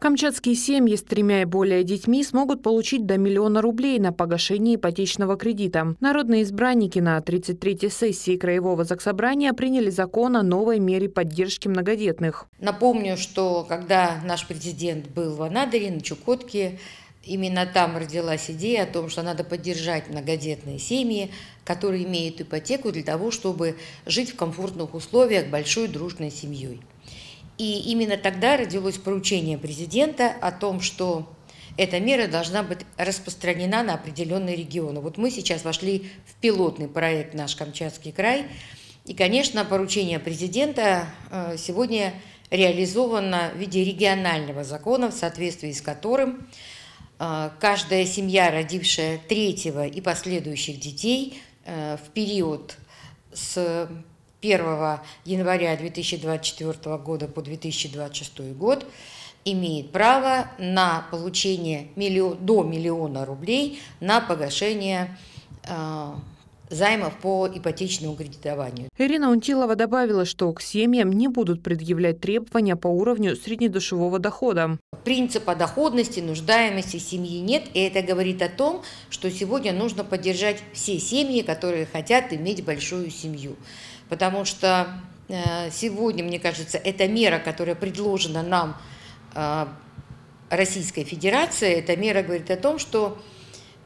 Камчатские семьи с тремя и более детьми смогут получить до миллиона рублей на погашение ипотечного кредита. Народные избранники на 33-й сессии Краевого Заксобрания приняли закон о новой мере поддержки многодетных. Напомню, что когда наш президент был в Анадыре, на Чукотке, Именно там родилась идея о том, что надо поддержать многодетные семьи, которые имеют ипотеку для того, чтобы жить в комфортных условиях большой дружной семьей. И именно тогда родилось поручение президента о том, что эта мера должна быть распространена на определенные регионы. Вот мы сейчас вошли в пилотный проект «Наш Камчатский край», и, конечно, поручение президента э, сегодня реализовано в виде регионального закона, в соответствии с которым э, каждая семья, родившая третьего и последующих детей э, в период с 1 января 2024 года по 2026 год имеет право на получение миллион, до миллиона рублей на погашение э, займов по ипотечному кредитованию. Ирина Унтилова добавила, что к семьям не будут предъявлять требования по уровню среднедушевого дохода. Принципа доходности, нуждаемости семьи нет, и это говорит о том, что сегодня нужно поддержать все семьи, которые хотят иметь большую семью потому что э, сегодня, мне кажется, эта мера, которая предложена нам э, Российской Федерацией, эта мера говорит о том, что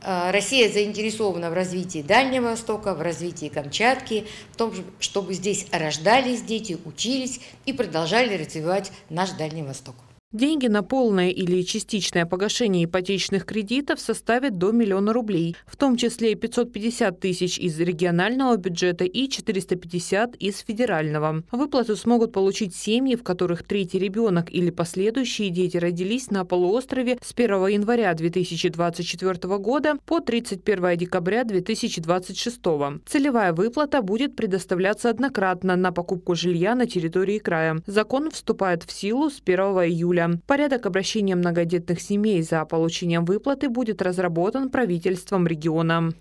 э, Россия заинтересована в развитии Дальнего Востока, в развитии Камчатки, в том, чтобы здесь рождались дети, учились и продолжали развивать наш Дальний Восток. Деньги на полное или частичное погашение ипотечных кредитов составят до миллиона рублей, в том числе 550 тысяч из регионального бюджета и 450 из федерального. Выплату смогут получить семьи, в которых третий ребенок или последующие дети родились на полуострове с 1 января 2024 года по 31 декабря 2026. Целевая выплата будет предоставляться однократно на покупку жилья на территории края. Закон вступает в силу с 1 июля. Порядок обращения многодетных семей за получением выплаты будет разработан правительством региона.